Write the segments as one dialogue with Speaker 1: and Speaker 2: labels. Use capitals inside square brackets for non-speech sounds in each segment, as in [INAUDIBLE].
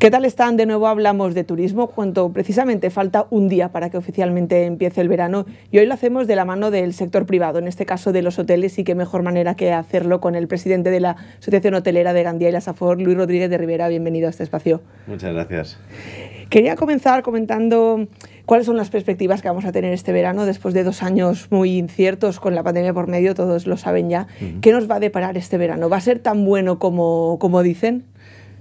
Speaker 1: ¿Qué tal están? De nuevo hablamos de turismo cuando precisamente falta un día para que oficialmente empiece el verano y hoy lo hacemos de la mano del sector privado, en este caso de los hoteles y qué mejor manera que hacerlo con el presidente de la Asociación Hotelera de Gandía y la Safor, Luis Rodríguez de Rivera. Bienvenido a este espacio.
Speaker 2: Muchas gracias.
Speaker 1: Quería comenzar comentando cuáles son las perspectivas que vamos a tener este verano después de dos años muy inciertos con la pandemia por medio, todos lo saben ya. ¿Qué nos va a deparar este verano? ¿Va a ser tan bueno como, como dicen?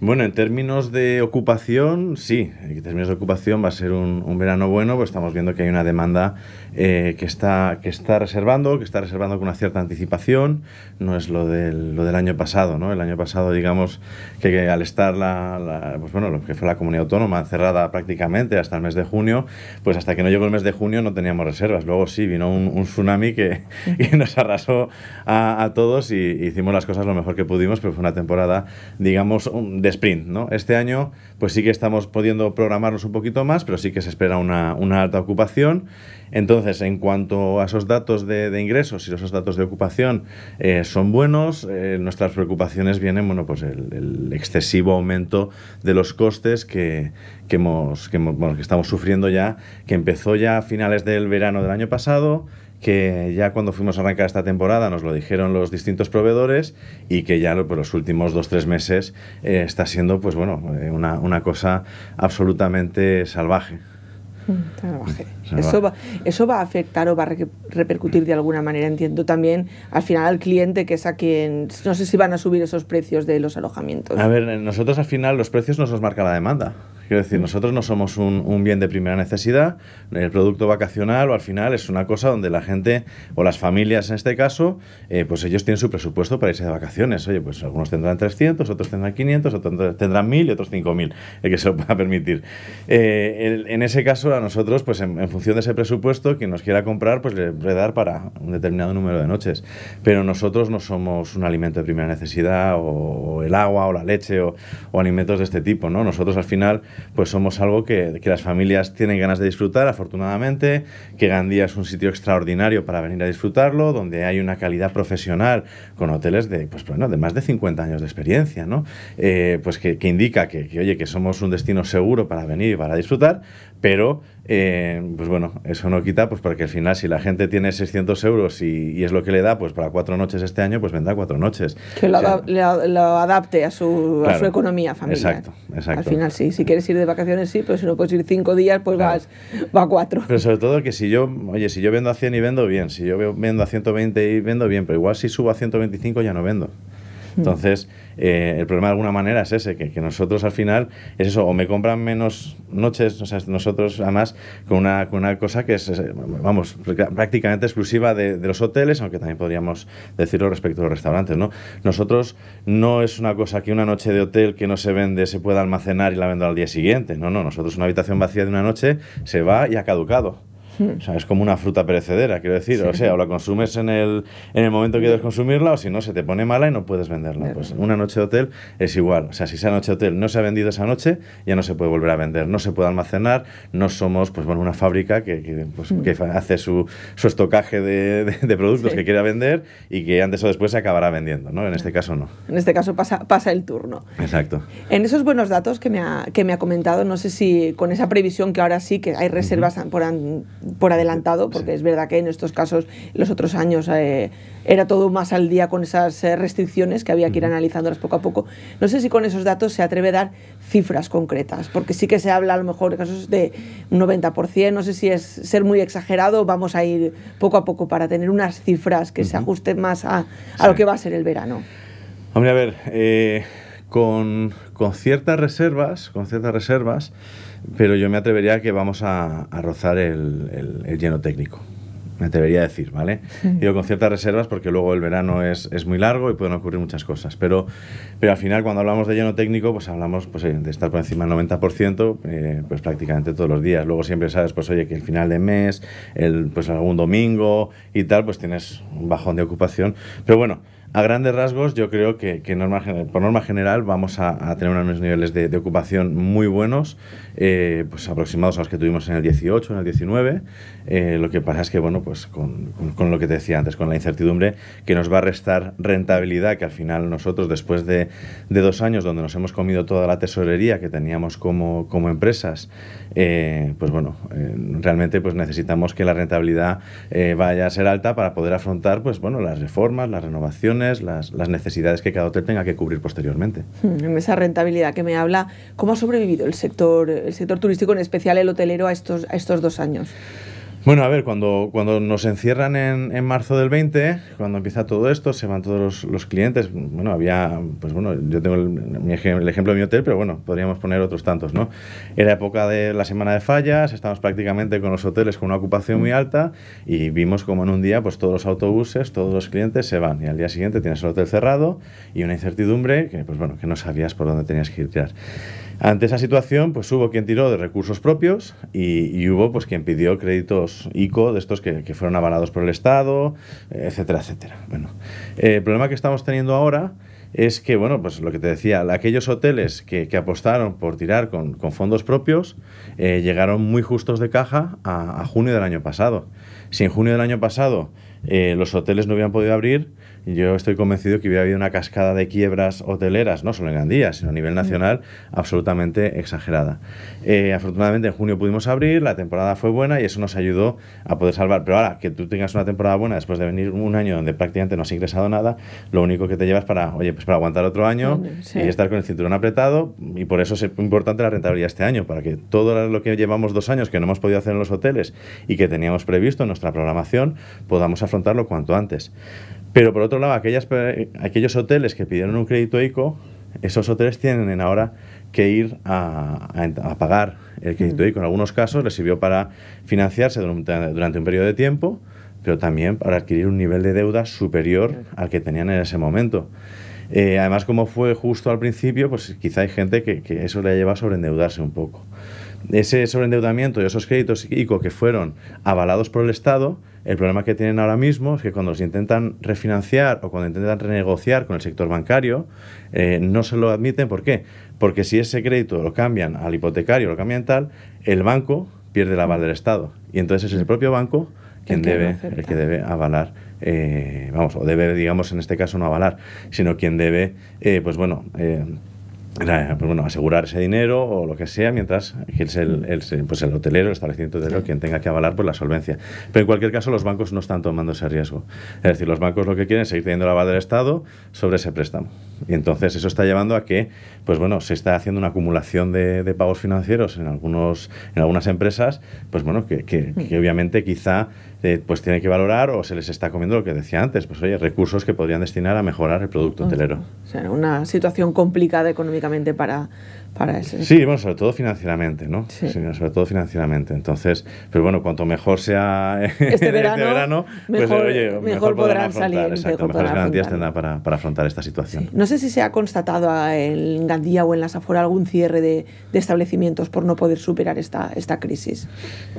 Speaker 2: Bueno, en términos de ocupación, sí, en términos de ocupación va a ser un, verano bueno, pues estamos viendo que hay una demanda eh, que, está, que está reservando, que está reservando con una cierta anticipación, no es lo del, lo del año pasado, ¿no? El año pasado, digamos, que, al estar la, pues bueno, lo que fue la comunidad autónoma cerrada prácticamente hasta el mes de junio, pues hasta que no llegó el mes de junio no teníamos reservas, luego sí, vino un, tsunami que, nos arrasó a, todos y hicimos las cosas lo mejor que pudimos, pero fue una temporada, digamos, de sprint. ¿no? Este año, pues sí que estamos pudiendo programarnos un poquito más, pero sí que se espera una, alta ocupación. Entonces, en cuanto a esos datos de, ingresos y esos datos de ocupación eh, son buenos, eh, nuestras preocupaciones vienen, bueno, pues el, excesivo aumento de los costes que estamos sufriendo ya, que empezó ya a finales del verano del año pasado que ya cuando fuimos a arrancar esta temporada nos lo dijeron los distintos proveedores y que ya por los últimos dos tres meses eh, está siendo pues bueno eh, una, cosa absolutamente salvaje.
Speaker 1: Mm, salvaje. Eso va, eso va a afectar o va a repercutir de alguna manera, entiendo también, al final al cliente, que es a quien, no sé si van a subir esos precios de los alojamientos.
Speaker 2: A ver, nosotros al final los precios nos los marca la demanda. Quiero decir, mm. nosotros no somos un, bien de primera necesidad, el producto vacacional o al final es una cosa donde la gente o las familias en este caso, eh, pues ellos tienen su presupuesto para irse de vacaciones. Oye, pues algunos tendrán 300, otros tendrán 500, otros tendrán 1000 y otros 5000, el que se lo pueda permitir. Eh, en ese caso, a nosotros, pues en, función de ese presupuesto, quien nos quiera comprar, pues le puede dar para un determinado número de noches. Pero nosotros no somos un alimento de primera necesidad o, el agua o la leche o alimentos de este tipo, ¿no? Nosotros al final pues somos algo que, las familias tienen ganas de disfrutar, afortunadamente, que Gandía es un sitio extraordinario para venir a disfrutarlo, donde hay una calidad profesional con hoteles de, pues, bueno, de más de 50 años de experiencia, ¿no? Eh, pues que, indica que, que, oye, que somos un destino seguro para venir y para disfrutar, pero eh, pues bueno, eso no quita, pues porque al final, si la gente tiene 600 euros y, es lo que le da, pues para cuatro noches este año, pues vendrá cuatro noches.
Speaker 1: Que lo, adapte a su, a su, economía familiar. Exacto, exacto. Al final, sí, si quieres ir de vacaciones, sí, pero si no puedes ir cinco días, pues vas, va a cuatro. Pero
Speaker 2: sobre todo que si yo, oye, si yo vendo a 100 y vendo bien, si yo vendo a 120 y vendo bien, pero igual si subo a 125 ya no vendo. Mm. Entonces. Eh, el problema de alguna manera es ese, que, nosotros al final es eso, o me compran menos noches, o sea, nosotros además con una, con cosa que es, vamos, prácticamente exclusiva de, los hoteles, aunque también podríamos decirlo respecto a los restaurantes, ¿no? Nosotros no es una cosa que una noche de hotel que no se vende se pueda almacenar y la vendo al día siguiente, no, no, nosotros una habitación vacía de una noche se va y ha caducado. Hmm. es como una fruta perecedera, quiero decir. O sea, o la consumes en el, en el momento que quieres consumirla, o si no, se te pone mala y no puedes venderla. Pues una noche de hotel es igual. O sea, si esa noche de hotel no se ha vendido esa noche, ya no se puede volver a vender, no se puede almacenar, no somos, pues bueno, una fábrica que, pues, hmm. hace su, su, estocaje de, productos que quiera vender y que antes o después se acabará vendiendo, ¿no? En este
Speaker 1: caso no. En este caso pasa, pasa el turno. Exacto. En esos buenos datos que me, ha, que me ha comentado, no sé si con esa previsión que ahora sí que hay reservas por por adelantado, porque es verdad que en estos casos, los otros años, eh, era todo más al día con esas eh, restricciones que había que ir analizándolas poco a poco. No sé si con esos datos se atreve a dar cifras concretas, porque sí que se habla a lo mejor de casos de un 90%, no sé si es ser muy exagerado, vamos a ir poco a poco para tener unas cifras que se ajusten más a, a lo que va a ser el verano.
Speaker 2: Hombre, a ver, eh, con, con ciertas reservas, con ciertas reservas, pero yo me atrevería a que vamos a, rozar el, lleno técnico. Me atrevería a decir, ¿vale? yo con ciertas reservas porque luego el verano es, muy largo y pueden ocurrir muchas cosas. Pero, pero al final, cuando hablamos de lleno técnico, pues hablamos pues, de estar por encima del 90%, eh, pues prácticamente todos los días. Luego siempre sabes, pues oye, que el final de mes, el, pues algún domingo y tal, pues tienes un bajón de ocupación. Pero bueno, a grandes rasgos, yo creo que, que norma, por norma general vamos a, tener unos niveles de, ocupación muy buenos, eh, pues aproximados a los que tuvimos en el 18, en el 19. Eh, lo que pasa es que, bueno, pues con, lo que te decía antes, con la incertidumbre que nos va a restar rentabilidad, que al final nosotros, después de, dos años donde nos hemos comido toda la tesorería que teníamos como, como empresas, eh, pues bueno, realmente pues necesitamos que la rentabilidad vaya a ser alta para poder afrontar, pues bueno, las reformas, las renovaciones las, necesidades que cada hotel tenga que cubrir posteriormente.
Speaker 1: Hmm, en esa rentabilidad que me habla, ¿cómo ha sobrevivido el sector, el sector turístico, en especial el hotelero, a estos, a estos dos años?
Speaker 2: Bueno, a ver, cuando, cuando nos encierran en, en marzo del 20, cuando empieza todo esto, se van todos los, los clientes. Bueno, había, pues bueno, yo tengo el, ejemplo de mi hotel, pero bueno, podríamos poner otros tantos, ¿no? Era época de la semana de fallas, estábamos prácticamente con los hoteles con una ocupación muy alta y vimos como en un día, pues todos los autobuses, todos los clientes se van y al día siguiente tienes el hotel cerrado y una incertidumbre que, pues bueno, que no sabías por dónde tenías que ir tirar. Ante esa situación, pues hubo quien tiró de recursos propios y, y hubo pues quien pidió créditos ICO de estos que, fueron avalados por el Estado, etcétera, etcétera. Bueno, eh, el problema que estamos teniendo ahora es que, bueno, pues lo que te decía, aquellos hoteles que, apostaron por tirar con, fondos propios eh, llegaron muy justos de caja a, junio del año pasado. Si en junio del año pasado eh, los hoteles no hubieran podido abrir, yo estoy convencido que hubiera habido una cascada de quiebras hoteleras, no solo en Gandía, sino a nivel nacional, absolutamente exagerada. Eh, afortunadamente en junio pudimos abrir, la temporada fue buena y eso nos ayudó a poder salvar. Pero ahora que tú tengas una temporada buena después de venir un año donde prácticamente no has ingresado nada, lo único que te llevas para, oye, pues para aguantar otro año y estar con el cinturón apretado y por eso es importante la rentabilidad este año, para que todo lo que llevamos dos años que no hemos podido hacer en los hoteles y que teníamos previsto en nuestra programación, podamos afrontarlo cuanto antes. Pero por otro lado, aquellos hoteles que pidieron un crédito ICO, esos hoteles tienen ahora que ir a, pagar el crédito ICO. En algunos casos les sirvió para financiarse durante, un periodo de tiempo, pero también para adquirir un nivel de deuda superior al que tenían en ese momento. Eh, además, como fue justo al principio, pues quizá hay gente que, que eso le lleva a sobreendeudarse un poco ese sobreendeudamiento y esos créditos ICO que fueron avalados por el Estado, el problema que tienen ahora mismo es que cuando se intentan refinanciar o cuando intentan renegociar con el sector bancario, eh, no se lo admiten. ¿Por qué? Porque si ese crédito lo cambian al hipotecario, lo cambian tal, el banco pierde la aval del Estado. Y entonces es el propio banco quien debe, el que debe avalar eh, vamos, o debe, digamos, en este caso no avalar, sino quien debe, eh, pues bueno, pues bueno, asegurar ese dinero o lo que sea, mientras que es el, pues el hotelero, el establecimiento hotelero, quien tenga que avalar por pues, la solvencia. Pero en cualquier caso, los bancos no están tomando ese riesgo. Es decir, los bancos lo que quieren es seguir teniendo la aval del Estado sobre ese préstamo. Y entonces eso está llevando a que, pues bueno, se está haciendo una acumulación de, pagos financieros en, algunos, en algunas empresas, pues bueno, que, obviamente quizá eh, pues tiene que valorar o se les está comiendo lo que decía antes, pues oye, recursos que podrían destinar a mejorar el producto hotelero.
Speaker 1: O una situación complicada económica únicamente para, para eso. Sí,
Speaker 2: bueno, sobre todo financieramente, ¿no? Sí. sobre todo financieramente. Entonces, pero bueno, cuanto mejor sea [LAUGHS] este, este verano, pues, mejor, mejor, podrán, salir. Afrontar, exacto, mejor mejores garantías para, afrontar esta situación.
Speaker 1: No sé si se ha constatado en Gandía o en las afueras algún cierre de, establecimientos por no poder superar esta, esta crisis.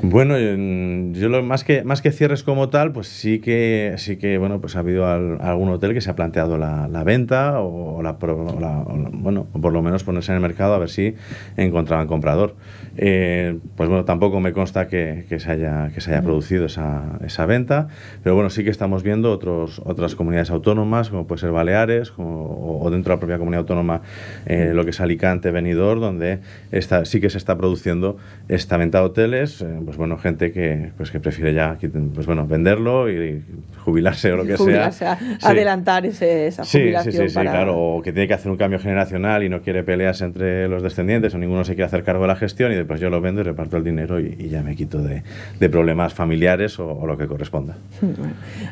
Speaker 2: Bueno, eh, yo lo, más, que, más que cierres como tal, pues sí que, sí que bueno, pues ha habido algún hotel que se ha planteado la, venta o, la, o bueno, por lo menos ponerse en el mercado ver si encontraban comprador. Eh, pues bueno, tampoco me consta que, se, haya, que se haya mm. producido esa, venta, pero bueno, sí que estamos viendo otros, otras comunidades autónomas, como puede ser Baleares o dentro de la propia comunidad autónoma, eh, mm. lo que es Alicante, venidor donde está, sí que se está produciendo esta venta de hoteles, eh, pues bueno, gente que, pues prefiere ya pues bueno, venderlo y jubilarse o lo que sea.
Speaker 1: Adelantar ese, esa jubilación. Sí, sí, sí, claro,
Speaker 2: o que tiene que hacer un cambio generacional y no quiere peleas entre los descendientes o ninguno se quiere hacer cargo de la gestión y después pues yo lo vendo y reparto el dinero y, ya me quito de, problemas familiares o, lo que corresponda.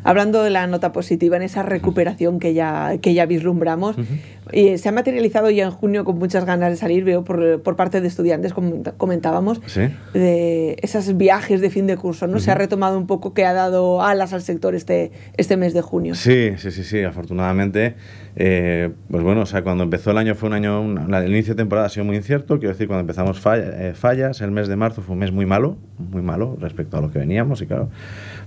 Speaker 1: hablando de la nota positiva, en esa recuperación que ya, que ya vislumbramos, eh, se ha materializado ya en junio con muchas ganas de salir, veo por, parte de estudiantes, como comentábamos, de esos viajes de fin de curso, ¿no? Se ha retomado un poco que ha dado alas al sector este, este mes de junio.
Speaker 2: Sí, sí, sí, sí, afortunadamente. Eh, pues bueno, o sea, cuando empezó el año fue un año, la el inicio de temporada ha sido muy incierto. Quiero decir, cuando empezamos eh, fallas, el mes de marzo fue un mes muy malo, muy malo respecto a lo que veníamos, y claro,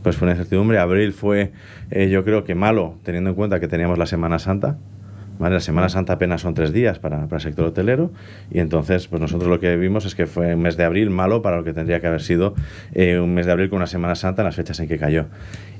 Speaker 2: pues fue una incertidumbre. Abril fue, eh, yo creo que malo, teniendo en cuenta que teníamos la Semana Santa, la Semana mm. Santa apenas son tres días para, el sector hotelero y entonces pues nosotros lo que vimos es que fue un mes de abril malo para lo que tendría que haber sido eh, un mes de abril con una Semana Santa en las fechas en que cayó.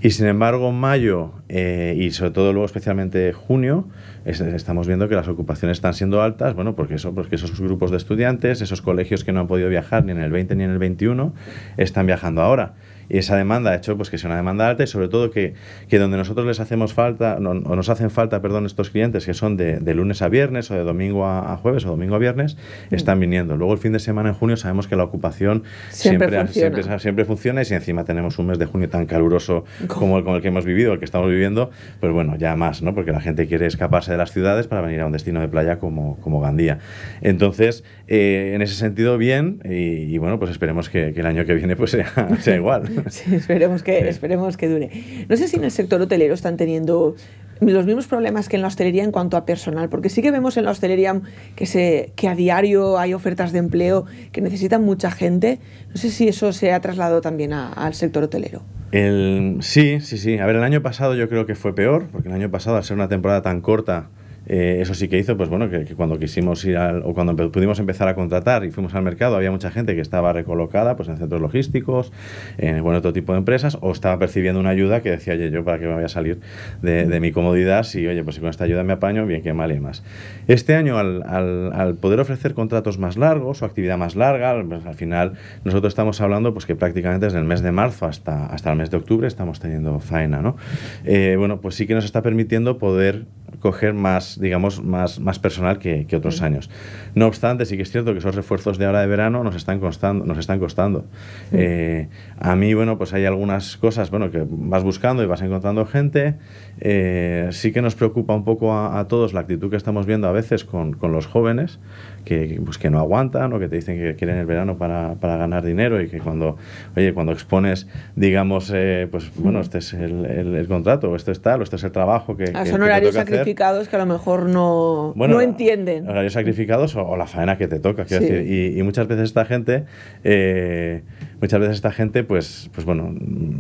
Speaker 2: Y sin embargo, mayo eh, y sobre todo luego especialmente junio, estamos viendo que las ocupaciones están siendo altas, bueno, porque, eso, porque esos grupos de estudiantes, esos colegios que no han podido viajar ni en el 20 ni en el 21, están viajando ahora. Y esa demanda de hecho pues, que sea una demanda alta y sobre todo que, donde nosotros les hacemos falta, o nos hacen falta, perdón, estos clientes que son de, lunes a viernes o de domingo a, jueves o domingo a viernes, mm. están viniendo. Luego el fin de semana en junio sabemos que la ocupación siempre, siempre, funciona. y si encima tenemos un mes de junio tan caluroso como el, como el que hemos vivido, el que estamos viviendo, pues bueno, ya más, ¿no? Porque la gente quiere escaparse de las ciudades para venir a un destino de playa como, como Gandía. Entonces, eh, en ese sentido, bien, y, bueno, pues esperemos que, el año que viene pues sea, sea [LAUGHS] igual. [LAUGHS]
Speaker 1: Sí, esperemos que, esperemos que dure. No sé si en el sector hotelero están teniendo los mismos problemas que en la hostelería en cuanto a personal, porque sí que vemos en la hostelería que, que a diario hay ofertas de empleo que necesitan mucha gente. No sé si eso se ha trasladado también al sector hotelero.
Speaker 2: El, sí, sí, sí. A ver, el año pasado yo creo que fue peor, porque el año pasado, al ser una temporada tan corta, eh, eso sí que hizo, pues bueno, que, cuando quisimos ir o cuando pudimos empezar a contratar y fuimos al mercado, había mucha gente que estaba recolocada pues, en centros logísticos, en bueno, otro tipo de empresas, o estaba percibiendo una ayuda que decía, oye, yo para qué me voy a salir de, mi comodidad, si, oye, pues con esta ayuda me apaño, bien que mal y más. Este año, al, poder ofrecer contratos más largos o actividad más larga, pues, al final nosotros estamos hablando pues que prácticamente desde el mes de marzo hasta, hasta el mes de octubre estamos teniendo faena, ¿no? Eh, bueno, pues sí que nos está permitiendo poder coger más, digamos, más, más personal que, que otros años. No obstante, sí que es cierto que esos refuerzos de ahora de verano nos están costando. Nos están costando. Eh, a mí, bueno, pues hay algunas cosas, bueno, que vas buscando y vas encontrando gente. Eh, sí que nos preocupa un poco a, todos la actitud que estamos viendo a veces con, con los jóvenes, que, pues que no aguantan o que te dicen que quieren el verano para, para ganar dinero y que cuando, oye, cuando expones, digamos, eh, pues bueno, este es el, el, contrato, o esto es tal, o este es el trabajo que... Ah, son que
Speaker 1: sacrificados que a lo mejor no, no entienden. Horarios
Speaker 2: sacrificados o, la faena que te toca, Y, muchas veces esta gente, eh, muchas veces esta gente, pues, pues bueno,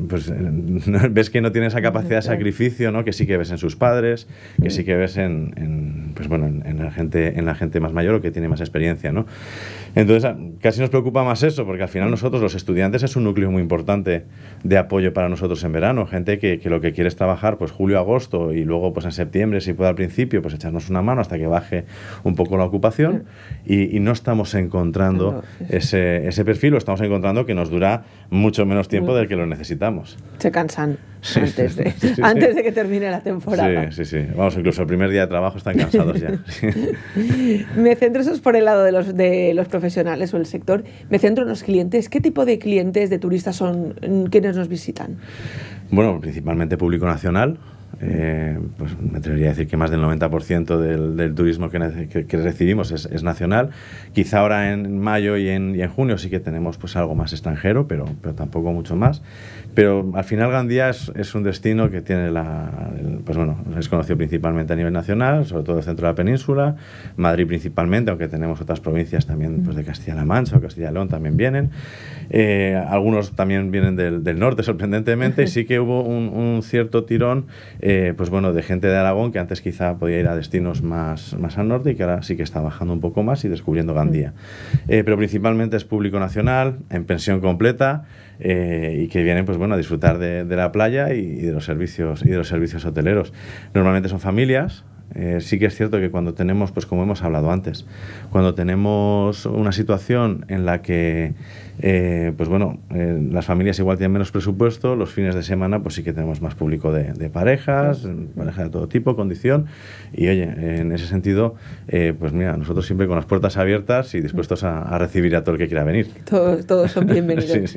Speaker 2: pues [LAUGHS] ves que no tiene esa capacidad de sacrificio, ¿no? Que sí que ves en sus padres, que sí que ves en pues bueno, en, la gente, en la gente más mayor o que tiene más experiencia, ¿no? Entonces, ah, casi nos preocupa más eso, porque al final nosotros, los estudiantes, es un núcleo muy importante de apoyo para nosotros en verano. Gente que, lo que quiere es trabajar, pues julio, agosto y luego, pues en septiembre, si puede al principio, pues echarnos una mano hasta que baje un poco la ocupación y, no estamos encontrando ese, ese perfil lo estamos encontrando que nos dura mucho menos tiempo del que lo necesitamos. Se cansan. [LAUGHS] antes, de,
Speaker 1: que termine la temporada.
Speaker 2: Sí, sí, sí. Vamos, incluso el primer día de trabajo están cansados ya.
Speaker 1: [LAUGHS] me centro, eso es por el lado de los, de los profesionales o el sector, me centro en los clientes. ¿Qué tipo de clientes, de turistas son mm, quienes nos visitan?
Speaker 2: Bueno, principalmente público nacional, eh, pues me atrevería a decir que más del 90% del, turismo que, recibimos es, nacional. Quizá ahora en mayo y en, junio sí que tenemos pues algo más extranjero, pero, pero tampoco mucho más. Pero al final Gandía es, un destino que tiene la, pues bueno, es conocido principalmente a nivel nacional, sobre todo el centro de la península, Madrid principalmente, aunque tenemos otras provincias también pues de Castilla-La Mancha o Castilla-León también vienen. Eh, algunos también vienen del, norte, [LAUGHS] sorprendentemente, y sí que hubo un, cierto tirón. Eh, pues bueno, de gente de Aragón que antes quizá podía ir a destinos más, más al norte y que ahora sí que está bajando un poco más y descubriendo Gandía. Mm. Eh, pero principalmente es público nacional, en pensión completa eh, y que vienen pues bueno, a disfrutar de, la playa y, de los servicios, y de los servicios hoteleros. Normalmente son familias, sí que es cierto que cuando tenemos, pues como hemos hablado antes, cuando tenemos una situación en la que eh, pues bueno, eh, las familias igual tienen menos presupuesto, los fines de semana pues sí que tenemos más público de, parejas, parejas de todo tipo, condición, y oye, en ese sentido, eh, pues mira, nosotros siempre con las puertas abiertas y dispuestos a, recibir a todo el que quiera
Speaker 1: venir. Todos, son [LAUGHS] bienvenidos.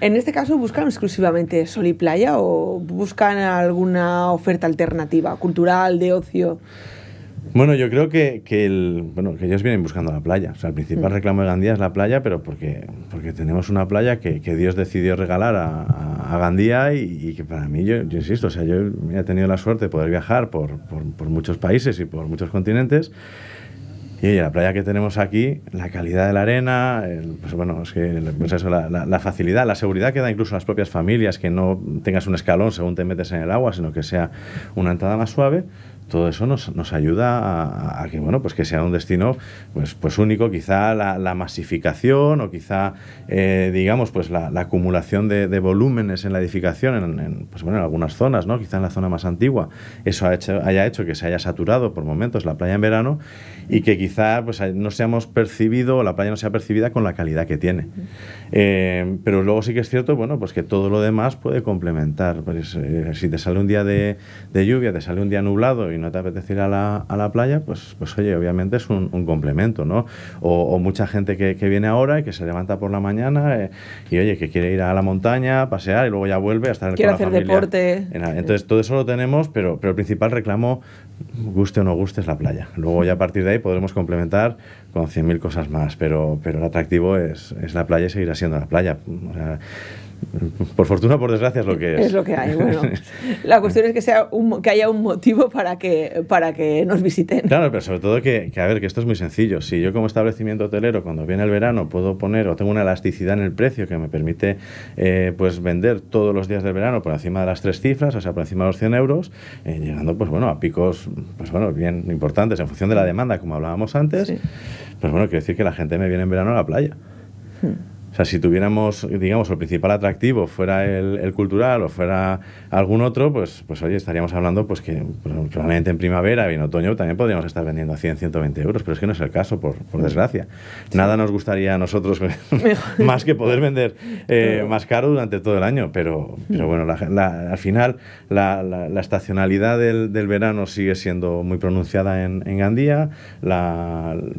Speaker 1: En este caso, ¿buscan exclusivamente sol y playa o buscan alguna oferta alternativa, cultural, de ocio?
Speaker 2: Bueno, yo creo que, que, que ellos vienen buscando la playa. O el principal mm. reclamo de Gandía es la playa, pero porque, tenemos una playa que, Dios decidió regalar a, a Gandía y, que para mí, yo, yo, insisto, o sea, yo he tenido la suerte de poder viajar por, muchos países y por muchos continentes. Y la playa que tenemos aquí, la calidad de la arena, pues bueno, es que pues la, la, facilidad, la seguridad que da incluso a las propias familias, que no tengas un escalón según te metes en el agua, sino que sea una entrada más suave, todo eso nos, ayuda a, que bueno pues que sea un destino pues pues único quizá la, masificación o quizá eh, digamos pues la, acumulación de, volúmenes en la edificación en, pues bueno en algunas zonas no quizá en la zona más antigua eso ha hecho, haya hecho que se haya saturado por momentos la playa en verano y que quizá pues no seamos percibido la playa no sea percibida con la calidad que tiene eh, pero luego sí que es cierto bueno pues que todo lo demás puede complementar pues, eh, si te sale un día de, de lluvia te sale un día nublado y no te apetece ir a la, a la playa, pues, pues oye, obviamente es un, complemento, ¿no? O, mucha gente que, que, viene ahora y que se levanta por la mañana eh, y oye, que quiere ir a la montaña, pasear y luego ya vuelve a estar con la familia.
Speaker 1: deporte. Entonces
Speaker 2: todo eso lo tenemos, pero, pero el principal reclamo, guste o no guste, es la playa. Luego ya a partir de ahí podremos complementar con 100.000 cosas más, pero, pero el atractivo es, es la playa y seguirá siendo la playa. Por fortuna, por desgracia, es lo que es. Es lo que hay, bueno.
Speaker 1: [LAUGHS] La cuestión es que, sea que haya un motivo para que, para que nos visiten. Claro,
Speaker 2: pero sobre todo que, a ver, que esto es muy sencillo. Si yo como establecimiento hotelero, cuando viene el verano, puedo poner o tengo una elasticidad en el precio que me permite eh, pues vender todos los días del verano por encima de las tres cifras, o sea, por encima de los 100 euros, eh, llegando pues bueno a picos pues bueno bien importantes en función de la demanda, como hablábamos antes, pues bueno, quiere decir que la gente me viene en verano a la playa. Hmm. O sea, si tuviéramos, digamos, el principal atractivo fuera el, cultural o fuera algún otro, pues, pues oye, estaríamos hablando pues que pues, probablemente en primavera y en otoño también podríamos estar vendiendo a 100, 120 euros, pero es que no es el caso, por, por desgracia. Nada nos gustaría a nosotros [LAUGHS] más que poder vender eh, más caro durante todo el año, pero, pero bueno, al final la, la estacionalidad del, verano sigue siendo muy pronunciada en, en Gandía,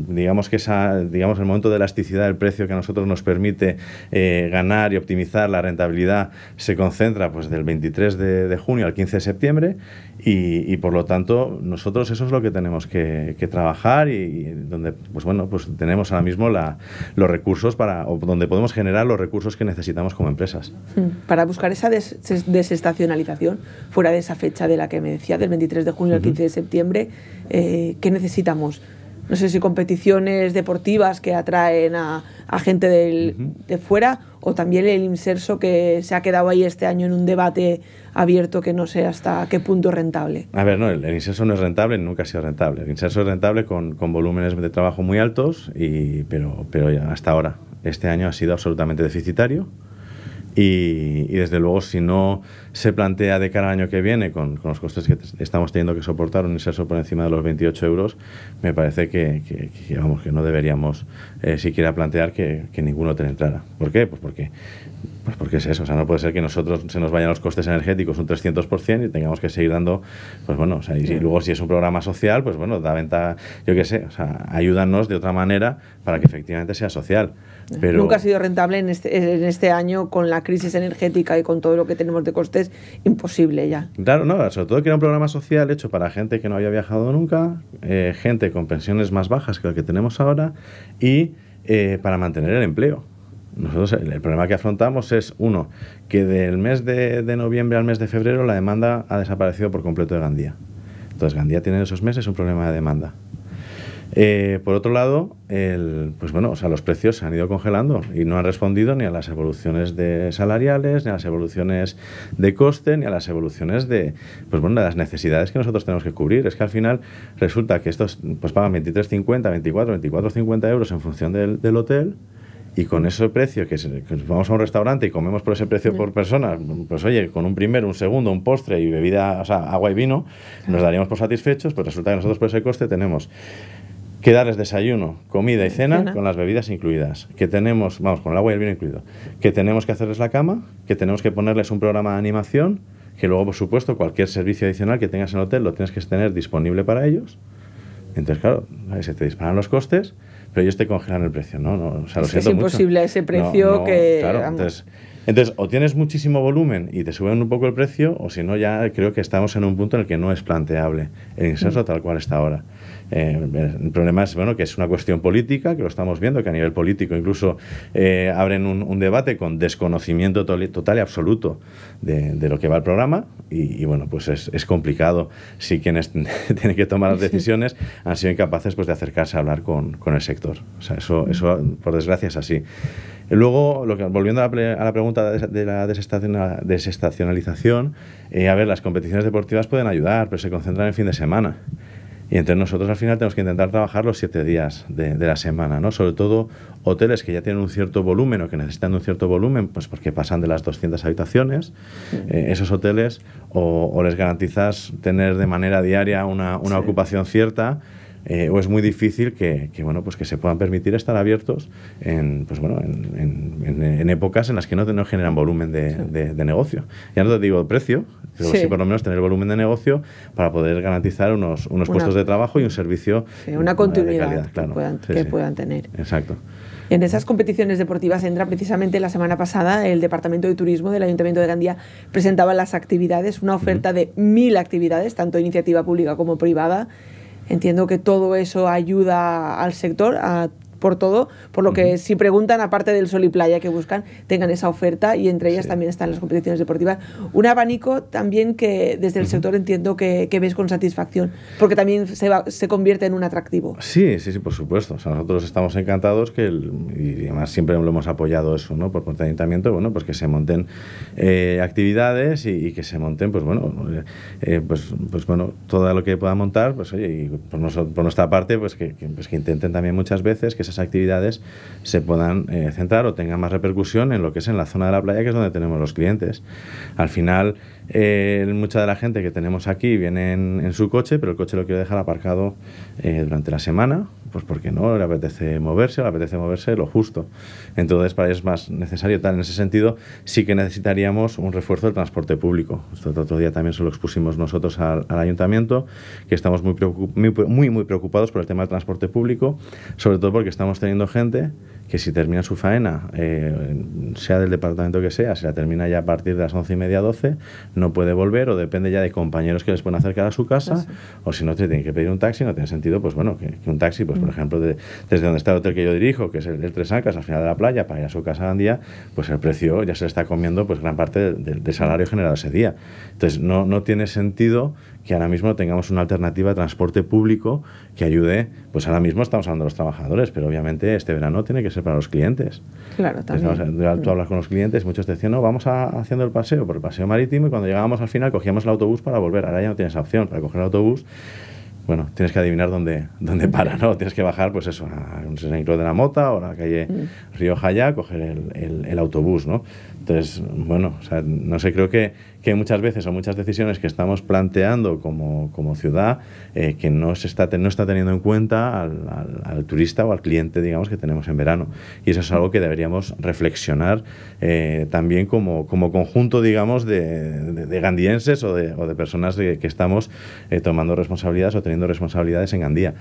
Speaker 2: digamos que esa, digamos, el momento de elasticidad del precio que a nosotros nos permite eh, ganar y optimizar la rentabilidad se concentra pues, del 23 de, junio al 15 de septiembre y, por lo tanto nosotros eso es lo que tenemos que, trabajar y, donde pues bueno pues tenemos ahora mismo los recursos para o donde podemos generar los recursos que necesitamos como empresas
Speaker 1: hmm. para buscar esa desestacionalización fuera de esa fecha de la que me decía del 23 de junio al 15 de septiembre eh, qué necesitamos no sé si competiciones deportivas que atraen a, gente de fuera o también el inserso que se ha quedado ahí este año en un debate abierto que no sé hasta qué punto rentable.
Speaker 2: A ver, no, el, inserso no es rentable, nunca ha sido rentable. El inserso es rentable con, con volúmenes de trabajo muy altos, y, pero, pero ya hasta ahora. Este año ha sido absolutamente deficitario. Y, desde luego, si no se plantea de cara al año que viene, con, los costes que estamos teniendo que soportar, un inserso por encima de los 28 euros, me parece que, no deberíamos eh, siquiera plantear que ninguno te entrara. ¿Por qué? Pues porque pues porque es eso, o sea, no puede ser que nosotros se nos vayan los costes energéticos un 300% y tengamos que seguir dando, pues bueno, o sea, y luego si es un programa social, pues bueno, da venta, yo qué sé, o sea, ayúdanos de otra manera para que efectivamente sea social. Nunca ha
Speaker 1: sido rentable este, en este, año con la crisis energética y con todo lo que tenemos de costes, imposible ya.
Speaker 2: Claro, no, sobre todo que era un programa social hecho para gente que no había viajado nunca, eh, gente con pensiones más bajas que la que tenemos ahora y eh, para mantener el empleo. Nosotros el problema que afrontamos es, uno, que del mes de, noviembre al mes de febrero la demanda ha desaparecido por completo de Gandía. Entonces Gandía tiene en esos meses un problema de demanda. Eh, por otro lado, pues bueno, o sea, los precios se han ido congelando y no han respondido ni a las evoluciones de salariales, ni a las evoluciones de coste, ni a las evoluciones de, pues bueno, de las necesidades que nosotros tenemos que cubrir. Es que al final resulta que estos pues pagan 23,50, 24, 24,50 euros en función del hotel y con ese precio que, vamos a un restaurante y comemos por ese precio por persona, pues oye, con un primero, un segundo, un postre y bebida, o sea, agua y vino, nos daríamos por satisfechos, pues resulta que nosotros por ese coste tenemos que darles desayuno, comida y cena, con las bebidas incluidas, que tenemos, vamos, con el agua y el vino incluido, que tenemos que hacerles la cama, que tenemos que ponerles un programa de animación, que luego, por supuesto, cualquier servicio adicional que tengas en el hotel lo tienes que tener disponible para ellos. Entonces, claro, se te disparan los costes pero ellos te congelan el precio, ¿no? no es, imposible ese precio que... Claro, entonces, entonces, o tienes muchísimo volumen y te suben un poco el precio, o si no, ya creo que estamos en un punto en el que no es planteable el incenso mm. tal cual está ahora. Eh, el problema es bueno, que es una cuestión política, que lo estamos viendo, que a nivel político incluso eh, abren un, debate con desconocimiento total y absoluto de, lo que va el programa y, bueno, pues es, complicado si quienes [LAUGHS] tienen que tomar las decisiones han sido incapaces pues, de acercarse a hablar con, el sector. O sea, eso, eso, por desgracia, es así. Luego, lo que, volviendo a la, pregunta de la desestacionalización, eh, a ver, las competiciones deportivas pueden ayudar, pero se concentran en fin de semana. Y entre nosotros al final tenemos que intentar trabajar los siete días de, la semana, ¿no? Sobre todo hoteles que ya tienen un cierto volumen o que necesitan un cierto volumen, pues porque pasan de las 200 habitaciones. Eh, esos hoteles o, les garantizas tener de manera diaria una, ocupación cierta. Eh, o es muy difícil que, bueno, pues que se puedan permitir estar abiertos en, pues bueno, en eh, en épocas en las que no, generan volumen de, negocio. Ya no te digo el precio, pero sí. por lo menos tener volumen de negocio para poder garantizar unos, unos puestos de trabajo y un servicio
Speaker 1: una continuidad eh, de que, puedan, que puedan tener. Exacto. En esas competiciones deportivas entra precisamente la semana pasada el Departamento de Turismo del Ayuntamiento de Gandía presentaba las actividades, una oferta de mil actividades, tanto iniciativa pública como privada. Entiendo que todo eso ayuda al sector a por todo, por lo que si preguntan, aparte del sol y playa que buscan, tengan esa oferta y entre ellas también están las competiciones deportivas. Un abanico también que desde el sector entiendo que, ves con satisfacción, porque también se, se convierte en un atractivo.
Speaker 2: Sí, sí, sí, por supuesto. nosotros estamos encantados que, y además siempre lo hemos apoyado eso, ¿no? Por parte ayuntamiento, bueno, pues que se monten eh, actividades y, que se monten, pues bueno, eh, eh, pues, pues bueno, todo lo que pueda montar, pues oye, y por, nuestra parte, pues que, pues que intenten también muchas veces que esas actividades se puedan eh, centrar o tengan más repercusión en lo que es en la zona de la playa, que es donde tenemos los clientes. Al final, eh, mucha de la gente que tenemos aquí viene en, su coche, pero el coche lo quiere dejar aparcado eh, durante la semana, pues porque no le apetece moverse, le apetece moverse lo justo. Entonces, para ellos es más necesario tal. En ese sentido, sí que necesitaríamos un refuerzo del transporte público. Esto otro día también se lo expusimos nosotros al, ayuntamiento, que estamos muy, muy, muy preocupados por el tema del transporte público, sobre todo porque estamos teniendo gente que si termina su faena, eh, sea del departamento que sea, si la termina ya a partir de las once y media, doce, no puede volver o depende ya de compañeros que les pueden acercar a su casa o si no te tienen que pedir un taxi, no tiene sentido, pues bueno, que, un taxi, pues por mm. ejemplo, desde donde está el hotel que yo dirijo, que es el, Tres Ancas, al final de la playa, para ir a su casa al día, pues el precio ya se le está comiendo pues gran parte del salario generado ese día. Entonces no, no tiene sentido que ahora mismo tengamos una alternativa de transporte público que ayude, pues ahora mismo estamos hablando de los trabajadores, pero obviamente este verano tiene que ser para los clientes.
Speaker 1: Claro, también.
Speaker 2: tú hablas con los clientes, muchos te decían, no, vamos haciendo el paseo por el paseo marítimo y cuando llegábamos al final cogíamos el autobús para volver. Ahora ya no tienes opción para coger el autobús bueno, tienes que adivinar dónde, dónde [LAUGHS] para, ¿no? Tienes que bajar, pues eso, a San de la Mota o a la calle mm. Rioja ya, coger el, el, autobús, ¿no? Entonces, bueno, no sé, creo que, muchas veces o muchas decisiones que estamos planteando como, ciudad eh, que no, se está, no está teniendo en cuenta al, turista o al cliente, digamos, que tenemos en verano. Y eso es algo que deberíamos reflexionar eh, también como, conjunto, digamos, de, gandienses o de, personas que, estamos eh, tomando responsabilidades o teniendo responsabilidades en Gandía.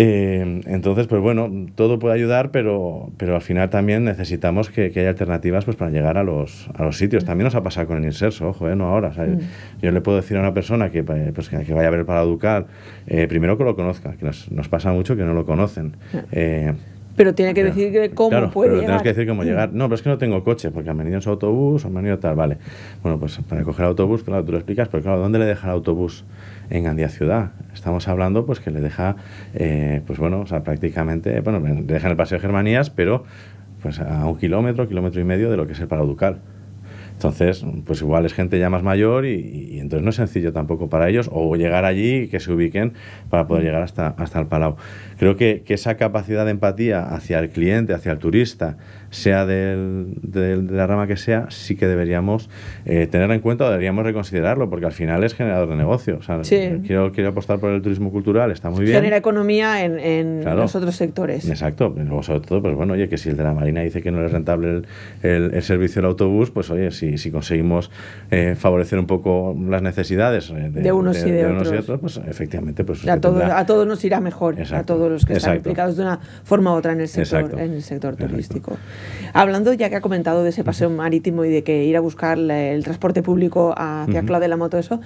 Speaker 2: Eh, entonces, pues bueno, todo puede ayudar, pero, pero al final también necesitamos que, haya alternativas pues, para llegar a los, a los sitios. También nos ha pasado con el inserso, ojo, eh, no ahora. Mm. Yo le puedo decir a una persona que, pues, que vaya a ver para educar, eh, primero que lo conozca, que nos, pasa mucho que no lo conocen. Ah
Speaker 1: pero tiene que decir cómo puede llegar. que decir cómo llegar.
Speaker 2: No, pero es que no tengo coche, porque han venido en su autobús, han venido tal, vale. Bueno, pues para coger autobús, claro, tú lo explicas, pero claro, ¿dónde le deja el autobús en Andía Ciudad? Estamos hablando pues que le deja, eh, pues bueno, o sea, prácticamente, bueno, le deja en el Paseo de Germanías, pero pues a un kilómetro, kilómetro y medio de lo que es el Palau Ducal. Entonces, pues igual es gente ya más mayor y, entonces no es sencillo tampoco para ellos o llegar allí y que se ubiquen para poder llegar hasta, hasta el Palau. Creo que, que, esa capacidad de empatía hacia el cliente, hacia el turista, sea de la rama que sea, sí que deberíamos eh, tenerla en cuenta o deberíamos reconsiderarlo, porque al final es generador de negocio. quiero, quiero apostar por el turismo cultural, está muy bien. Genera
Speaker 1: economía en, los otros sectores.
Speaker 2: Exacto. Luego, sobre todo, pues bueno, oye, que si el de la Marina dice que no es rentable el, servicio del autobús, pues oye, si, si conseguimos eh, favorecer un poco las necesidades eh, de, unos, y, de otros. pues efectivamente, pues... A, a
Speaker 1: todos nos irá mejor. A todos los que están implicados de una forma u otra en el sector, en el sector turístico. Hablando, ya que ha comentado de ese paseo marítimo y de que ir a buscar el transporte público hacia uh de la Moto, eso,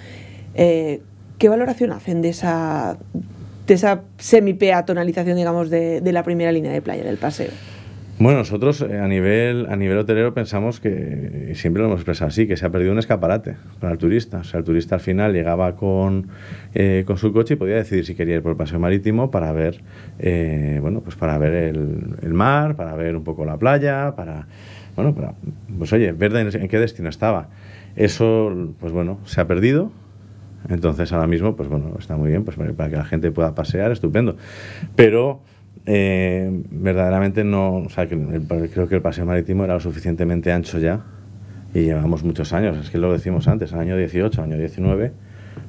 Speaker 1: eh, ¿qué valoración hacen de esa de esa semi-peatonalización, digamos, de, de la primera línea de playa del paseo?
Speaker 2: Bueno, nosotros eh, a nivel, a nivel hotelero pensamos que, siempre lo hemos expresado así, que se ha perdido un escaparate para el turista. O sea, el turista al final llegaba eh, con, su coche y podía decidir si quería ir por el paseo marítimo para ver, eh, bueno, pues para ver el, mar, para ver un poco la playa, para, bueno, para, pues oye, ver en qué destino estaba. Eso, pues bueno, se ha perdido, entonces ahora mismo, pues bueno, está muy bien, pues para que la gente pueda pasear, estupendo. Pero eh, verdaderamente no, o sea, que creo que el paseo marítimo era lo suficientemente ancho ya y llevamos muchos años, es que lo decimos antes, año 18, año 19,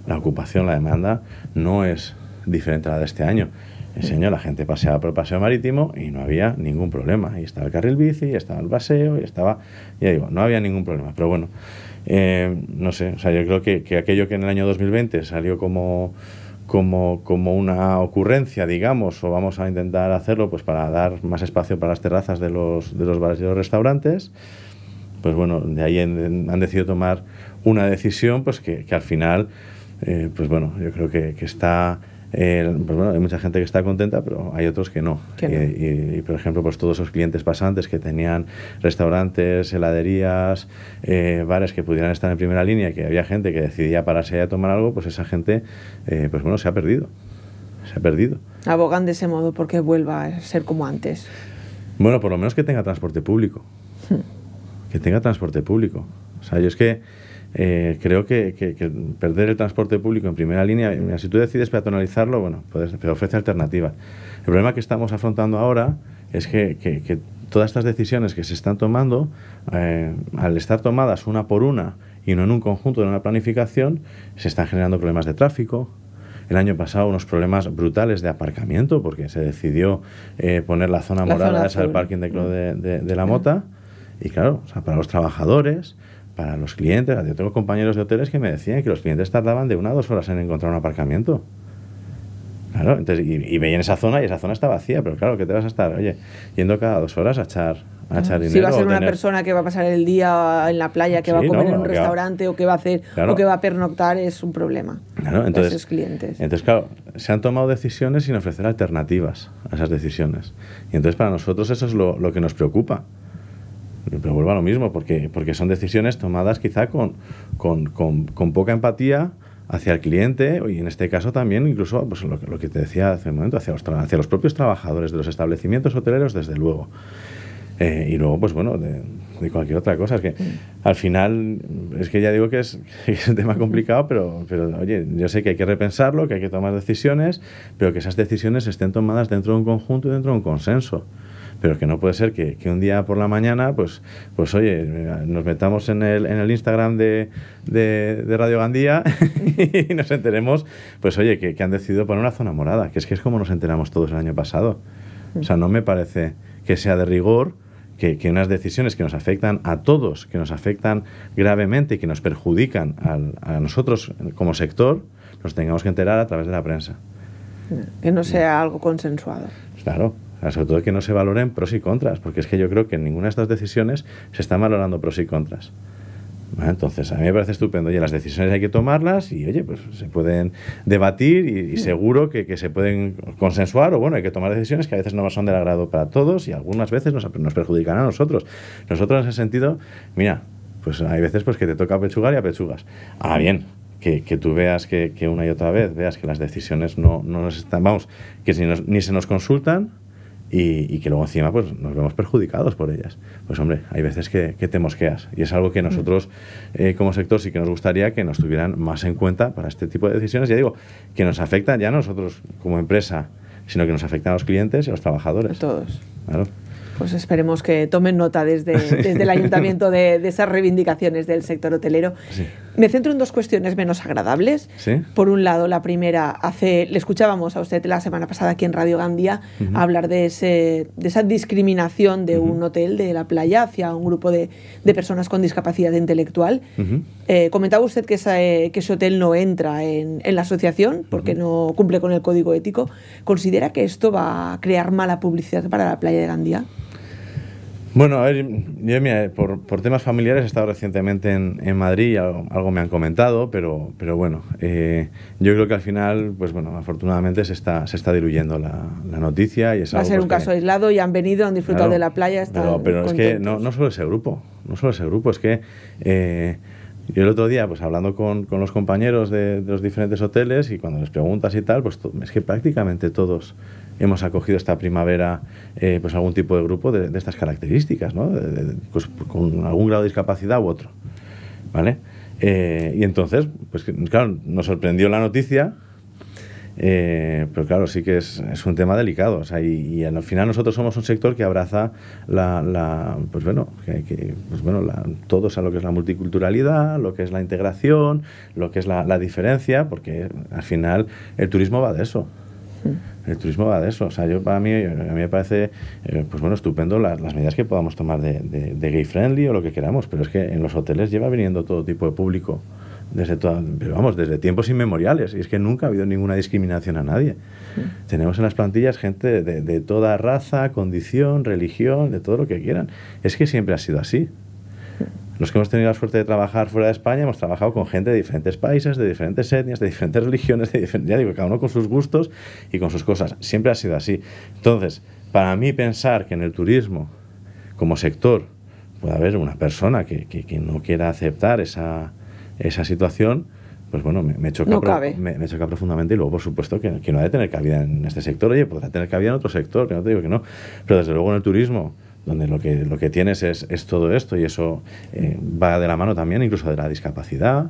Speaker 2: la ocupación, la demanda no es diferente a la de este año. Ese año la gente paseaba por el paseo marítimo y no había ningún problema. Y estaba el carril bici, y estaba el paseo, y estaba, ya digo, no había ningún problema. Pero bueno, eh, no sé, o sea, yo creo que, que aquello que en el año 2020 salió como como, una ocurrencia, digamos, o vamos a intentar hacerlo pues para dar más espacio para las terrazas de los, de los bares y los restaurantes, pues bueno, de ahí han decidido tomar una decisión pues que, al final, eh, pues bueno, yo creo que, que está eh, pues bueno, hay mucha gente que está contenta, pero hay otros que no. Y, por ejemplo, pues todos esos clientes pasantes que tenían restaurantes, heladerías, eh, bares que pudieran estar en primera línea que había gente que decidía pararse a tomar algo, pues esa gente, eh, pues bueno, se ha perdido. Se ha perdido.
Speaker 1: Abogan de ese modo porque vuelva a ser como antes.
Speaker 2: Bueno, por lo menos que tenga transporte público. Hmm. Que tenga transporte público. O sea, yo es que eh, creo que, perder el transporte público en primera línea, si tú decides peatonalizarlo, bueno, puedes, te ofrece alternativas. El problema que estamos afrontando ahora es que, todas estas decisiones que se están tomando, eh, al estar tomadas una por una y no en un conjunto, de una planificación, se están generando problemas de tráfico, el año pasado unos problemas brutales de aparcamiento porque se decidió eh, poner la zona morada al parking de, la mm. Mota. Y claro, para los trabajadores, para los clientes. Yo tengo compañeros de hoteles que me decían que los clientes tardaban de una a dos horas en encontrar un aparcamiento. Claro, entonces, y, y en esa zona y esa zona está vacía, pero claro, que te vas a estar, oye, yendo cada dos horas a echar, a echar ah, dinero. Si va a ser una persona
Speaker 1: que va a pasar el día en la playa, que va a comer en un restaurante o que va a hacer o que va a pernoctar, es un problema
Speaker 2: claro, entonces, esos clientes. Entonces, claro, se han tomado decisiones sin ofrecer alternativas a esas decisiones. Y entonces para nosotros eso es lo, lo que nos preocupa pero vuelvo a lo mismo, porque, porque son decisiones tomadas quizá con, con, con, con poca empatía hacia el cliente y en este caso también incluso pues, lo, que te decía hace un momento, hacia los, hacia los propios trabajadores de los establecimientos hoteleros, desde luego. Eh, y luego, pues bueno, de, cualquier otra cosa. Es que mm. al final, es que ya digo [LAUGHS] que es, un tema complicado, pero, pero oye, yo sé que hay que repensarlo, que hay que tomar decisiones, pero que esas decisiones estén tomadas dentro de un conjunto y dentro de un consenso pero que no puede ser que, un día por la mañana, pues, pues oye, nos metamos en el, Instagram de, Radio Gandía [LAUGHS] y nos enteremos, pues oye, que, han decidido poner una zona morada, que es que es como nos enteramos todos el año pasado. O sea, no me parece que sea de rigor que, unas decisiones que nos afectan a todos, que nos afectan gravemente y que nos perjudican a nosotros como sector, nos tengamos que enterar a través de la prensa.
Speaker 1: Que no sea algo consensuado.
Speaker 2: Claro sobre todo que no se valoren pros y contras, porque es que yo creo que en ninguna de estas decisiones se están valorando pros y contras. Entonces, a mí me parece estupendo. Oye, las decisiones hay que tomarlas y, oye, pues se pueden debatir y, seguro que, que, se pueden consensuar o, bueno, hay que tomar decisiones que a veces no son del agrado para todos y algunas veces nos, nos perjudican a nosotros. Nosotros, en ese sentido, mira, pues hay veces pues, que te toca pechugar y apechugas. ah bien, que, que, tú veas que, que, una y otra vez veas que las decisiones no, no nos están, vamos, que ni se nos consultan, y, que luego encima pues nos vemos perjudicados por ellas. Pues hombre, hay veces que, te mosqueas y es algo que mm. nosotros eh, como sector sí que nos gustaría que nos tuvieran más en cuenta para este tipo de decisiones, ya digo, que nos afectan ya nosotros como empresa, sino que nos afectan a los clientes y a los trabajadores. A todos. Claro.
Speaker 1: Pues esperemos que tomen nota desde, [LAUGHS] desde el ayuntamiento de, de, esas reivindicaciones del sector hotelero. Sí. Me centro en dos cuestiones menos agradables. Por un lado, la primera, hace, le escuchábamos a usted la semana pasada aquí en Radio Gandía hablar de, esa discriminación de un hotel de la playa hacia un grupo de, personas con discapacidad intelectual. Eh, comentaba usted que, eh, que ese hotel no entra en, en la asociación porque no cumple con el código ético. ¿Considera que esto va a crear mala publicidad para la playa de Gandía?
Speaker 2: Bueno, a ver, eh, por, temas familiares he estado recientemente en, Madrid y algo, me han comentado, pero, pero bueno, eh, yo creo que al final, pues bueno, afortunadamente se está, se está diluyendo la, noticia. Y Va a ser pues, un caso
Speaker 1: aislado y han venido, han disfrutado de la playa. Pero, pero es que
Speaker 2: no, no, solo ese grupo, no solo ese grupo, es que eh, yo el otro día, pues hablando con, con los compañeros de, de, los diferentes hoteles y cuando les preguntas y tal, pues es que prácticamente todos hemos acogido esta primavera eh, pues algún tipo de grupo de, estas características, ¿no? Pues con algún grado de discapacidad u otro. ¿Vale? Eh, y entonces, pues claro, nos sorprendió la noticia, eh, pero claro, sí que es, un tema delicado. y, al final nosotros somos un sector que abraza la, la pues bueno, que, pues bueno la, todo lo que es la multiculturalidad, lo que es la integración, lo que es la diferencia, porque al final el turismo va de eso. El turismo va de eso. O sea, yo para mí, eh, a mí me parece, eh, pues bueno, estupendo las, medidas que podamos tomar de, de, gay friendly o lo que queramos, pero es que en los hoteles lleva viniendo todo tipo de público, desde vamos, desde tiempos inmemoriales, y es que nunca ha habido ninguna discriminación a nadie. Tenemos en las plantillas gente de, de, toda raza, condición, religión, de todo lo que quieran. Es que siempre ha sido así. Los que hemos tenido la suerte de trabajar fuera de España, hemos trabajado con gente de diferentes países, de diferentes etnias, de diferentes [LAUGHS] religiones, ya digo, cada uno con sus gustos y con sus cosas. Siempre ha sido así. Entonces, para mí pensar que en el turismo, como sector, puede haber una persona que, que, no quiera aceptar esa, esa situación, pues bueno, me, me choca, profundamente y luego, por supuesto, que, no ha de tener cabida en este sector. Oye, podrá tener cabida en otro sector, que no te digo que no. Pero desde luego en el turismo, donde lo que, lo que tienes es, es todo esto y eso eh, va de la mano también incluso de la discapacidad,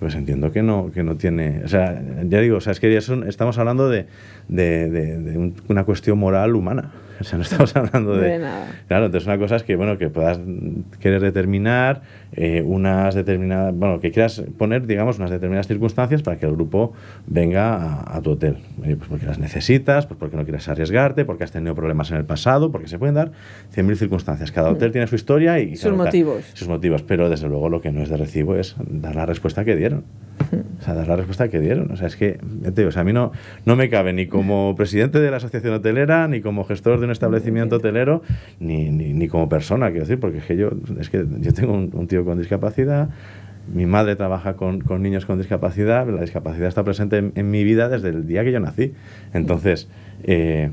Speaker 2: pues entiendo que no, que no tiene. O sea, ya digo, o es que ya estamos hablando de, de, de, una cuestión moral humana. [LAUGHS] O sea, no estamos hablando de... de nada. Claro, entonces una cosa es que, bueno, que puedas querer determinar eh, unas determinadas... Bueno, que quieras poner, digamos, unas determinadas circunstancias para que el grupo venga a, tu hotel. pues porque las necesitas, pues porque no quieres arriesgarte, porque has tenido problemas en el pasado, porque se pueden dar 100.000 circunstancias. Cada hotel mm. tiene su historia y... Sus motivos. Sus motivos, pero desde luego lo que no es de recibo es dar la respuesta que dieron. Mm. O sea, dar la respuesta que dieron. O sea, es que, te o sea, a mí no, no me cabe ni como presidente de la asociación hotelera, ni como gestor de establecimiento hotelero ni, ni, como persona, quiero decir, porque es que yo, es que yo tengo un, tío con discapacidad, mi madre trabaja con, niños con discapacidad, la discapacidad está presente en, mi vida desde el día que yo nací. Entonces, eh,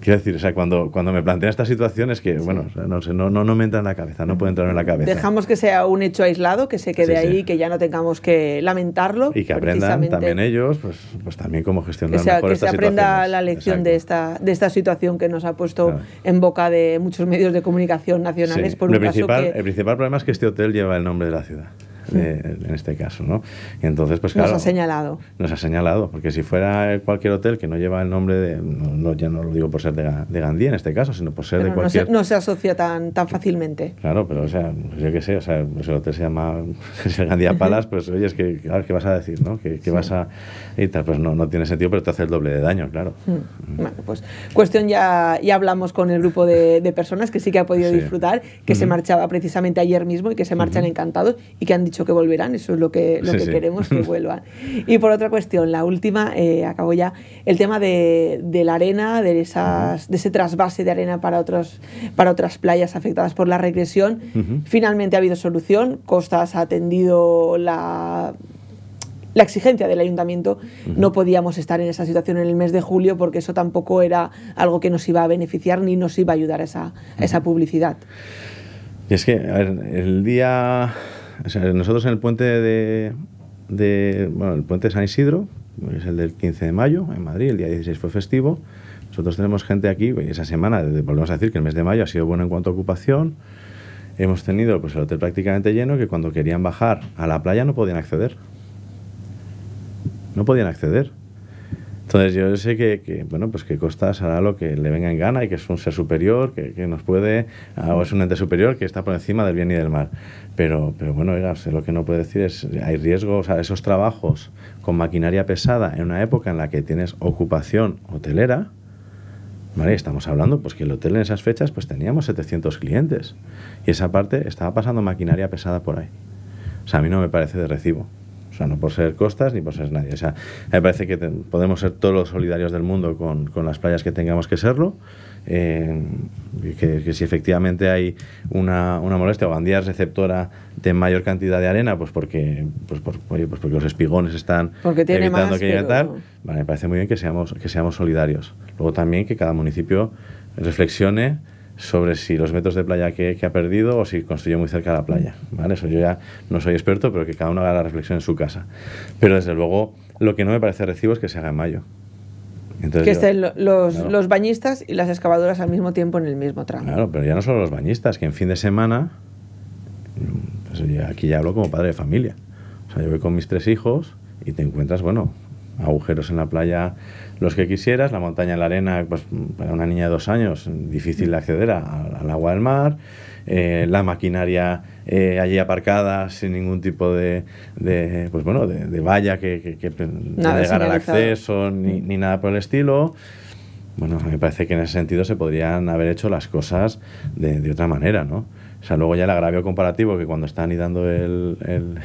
Speaker 2: Quiero decir, o sea, cuando, cuando me esta situación es que, bueno, no, no, no, me entra en la cabeza, no puede entrar en la cabeza. Dejamos
Speaker 1: que sea un hecho aislado, que se quede ahí, que ya no tengamos que lamentarlo. Y que aprendan también
Speaker 2: ellos, pues, pues también cómo gestionar que sea, que se aprenda
Speaker 1: la lección de esta, de esta situación que nos ha puesto en boca de muchos medios de comunicación nacionales por un El
Speaker 2: principal problema es que este hotel lleva el nombre de la ciudad en este caso, ¿no? Y entonces, pues claro... Nos ha señalado. Nos ha señalado, porque si fuera cualquier hotel que no lleva el nombre de... No, ya no lo digo por ser de, de, Gandía en este caso, sino por ser de cualquier... No
Speaker 1: se, asocia tan, tan fácilmente.
Speaker 2: Claro, pero o sea, pues yo qué sé, o sea, pues el hotel se llama Gandhi [LAUGHS] Gandía Palace, pues oye, es que, claro, ¿qué vas a decir, no? ¿Qué, vas a...? Y tal, pues no, no tiene sentido, pero te hace el doble de daño, claro.
Speaker 1: Mm. Bueno, pues cuestión ya, ya hablamos con el grupo de, personas que sí que ha podido disfrutar, que se marchaba precisamente ayer mismo y que se marchan encantados y que han dicho que volverán, eso es lo que, queremos que [LAUGHS] vuelvan. Y por otra cuestión, la última, eh, acabo ya, el tema de, la arena, de, esas, de ese trasvase de arena para, otros, para otras playas afectadas por la regresión. Finalmente ha habido solución, Costas ha atendido la la exigencia del ayuntamiento, no podíamos estar en esa situación en el mes de julio porque eso tampoco era algo que nos iba a beneficiar ni nos iba a ayudar a esa, esa publicidad.
Speaker 2: Y es que, a ver, el día nosotros en el puente de, bueno, el puente San Isidro, es el del 15 de mayo en Madrid, el día 16 fue festivo. Nosotros tenemos gente aquí, pues, esa semana, volvemos a decir que el mes de mayo ha sido bueno en cuanto a ocupación. Hemos tenido pues, el hotel prácticamente lleno que cuando querían bajar a la playa no podían acceder. No podían acceder. Entonces yo sé que, bueno, pues que Costas hará lo que le venga en gana y que es un ser superior, que, nos puede, ah, o es un ente superior que está por encima del bien y del mal. Pero, pero bueno, oiga, lo que no puede decir es, hay riesgos, a esos trabajos con maquinaria pesada en una época en la que tienes ocupación hotelera, ¿vale? Estamos hablando, pues que el hotel en esas fechas pues teníamos 700 clientes y esa parte estaba pasando maquinaria pesada por ahí. O sea, a mí no me parece de recibo sea, no por ser costas ni por ser nadie. O sea, me parece que podemos ser todos los solidarios del mundo con, con las playas que tengamos que serlo. Eh, que, si efectivamente hay una, una molestia o bandía receptora de mayor cantidad de arena, pues porque, pues, pues porque los espigones están evitando que llegue tal. Vale, me parece muy bien que seamos, que seamos solidarios. Luego también que cada municipio reflexione sobre si los metros de playa que, ha perdido o si construyó muy cerca de la playa. ¿vale? Eso yo ya no soy experto, pero que cada uno haga la reflexión en su casa. Pero desde luego, lo que no me parece recibo es que se haga en mayo. Entonces que estén
Speaker 1: los, bañistas y las excavadoras al mismo tiempo en el mismo tramo. Claro,
Speaker 2: pero ya no solo los bañistas, que en fin de semana, pues, aquí ya hablo como padre de familia. O sea, yo voy con mis tres hijos y te encuentras, bueno, agujeros en la playa los que quisieras, la montaña en la arena, pues para una niña de dos años, difícil de acceder al agua del mar, eh, la maquinaria eh, allí aparcada sin ningún tipo de, de pues bueno, de, valla que, que, que el acceso ni, ni nada por el estilo. Bueno, me parece que en ese sentido se podrían haber hecho las cosas de, de otra manera, ¿no? O luego ya el agravio comparativo que cuando están y dando el, el,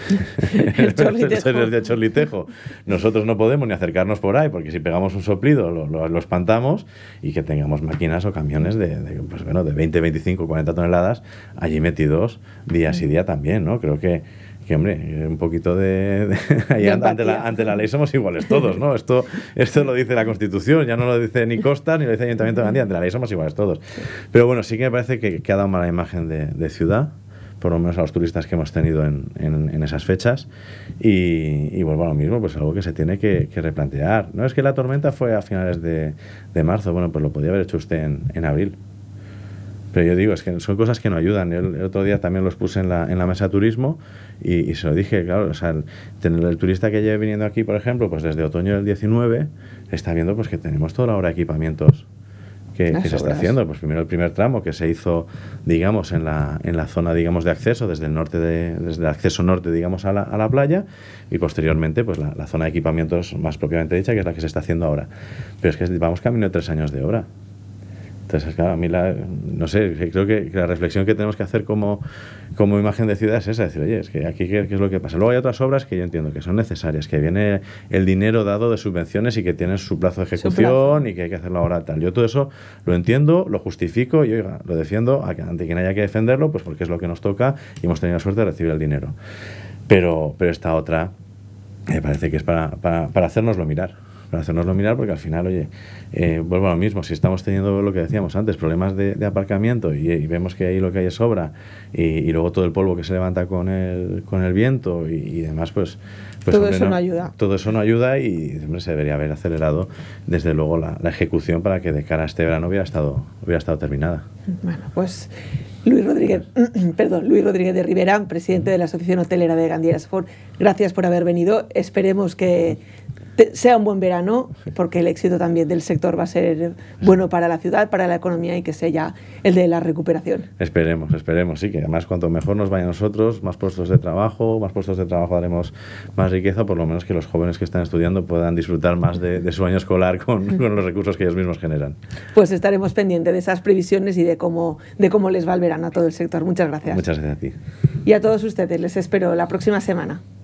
Speaker 2: [LAUGHS] [LAUGHS] chorlitejo. nosotros no podemos ni acercarnos por ahí, porque si pegamos un soplido lo, espantamos y que tengamos máquinas o camiones de, pues bueno, de 20, 25, 40 toneladas allí metidos día y día también, ¿no? Creo que que hombre, eh, un poquito de... [LAUGHS] ante, la, ley somos iguales todos, ¿no? Esto, esto lo dice la Constitución, ya no lo dice ni Costa ni lo dice el Ayuntamiento de Gandía, ante la ley somos iguales todos. Pero bueno, sí que me parece que, ha dado mala imagen de, ciudad, por lo menos a los turistas que hemos tenido en, esas fechas. Y, vuelvo a lo mismo, pues algo que se tiene que, replantear. No es que la tormenta fue a finales de, marzo, bueno, pues lo podía haber hecho usted en, en abril. Pero yo digo, es que son cosas que no ayudan. El, otro día también los puse en la, en la mesa de turismo y, se lo dije, claro, o sea, el, turista que lleve viniendo aquí, por ejemplo, pues desde otoño del 19, está viendo pues que tenemos toda la hora de equipamientos que, se está haciendo. Pues primero el primer tramo que se hizo, digamos, en la, en la zona, digamos, de acceso, desde el norte, de, desde acceso norte, digamos, a la, playa, y posteriormente, pues la, la, zona de equipamientos más propiamente dicha, que es la que se está haciendo ahora. Pero es que vamos camino de tres años de obra. Entonces, claro, a mí la, no sé, creo que la reflexión que tenemos que hacer como, como imagen de ciudad es esa, decir, oye, es que aquí qué, es lo que pasa. Luego hay otras obras que yo entiendo que son necesarias, que viene el dinero dado de subvenciones y que tienen su plazo de ejecución y que hay que hacerlo ahora tal. Yo todo eso lo entiendo, lo justifico y, oiga, lo defiendo ante quien haya que defenderlo, pues porque es lo que nos toca y hemos tenido la suerte de recibir el dinero. Pero, pero esta otra me parece que es para, para, para mirar para hacernoslo mirar, porque al final, oye, eh, vuelvo a lo mismo, si estamos teniendo lo que decíamos antes, problemas de, aparcamiento y, vemos que ahí lo que hay es sobra y, luego todo el polvo que se levanta con el, con el viento y, demás, pues... pues todo eso no, ayuda. Todo eso no ayuda y se debería haber acelerado, desde luego, la, ejecución para que de cara a este verano hubiera estado, hubiera estado terminada.
Speaker 1: Bueno, pues... Luis Rodríguez, [CLEARS THROAT] perdón, Luis Rodríguez de Rivera, presidente de la Asociación Hotelera de Gandieras Ford. Gracias por haber venido. Esperemos que sea un buen verano, porque el éxito también del sector va a ser bueno para la ciudad, para la economía y que sea ya el de la recuperación.
Speaker 2: Esperemos, esperemos, sí, que además cuanto mejor nos vaya a nosotros, más puestos de trabajo, más puestos de trabajo daremos más riqueza, por lo menos que los jóvenes que están estudiando puedan disfrutar más de, su año escolar [LAUGHS] con, los recursos que ellos mismos generan.
Speaker 1: Pues estaremos pendientes de esas previsiones y de cómo, de cómo les va el verano a todo el sector. Muchas gracias. Muchas gracias a ti. Y a todos ustedes, les espero la próxima semana.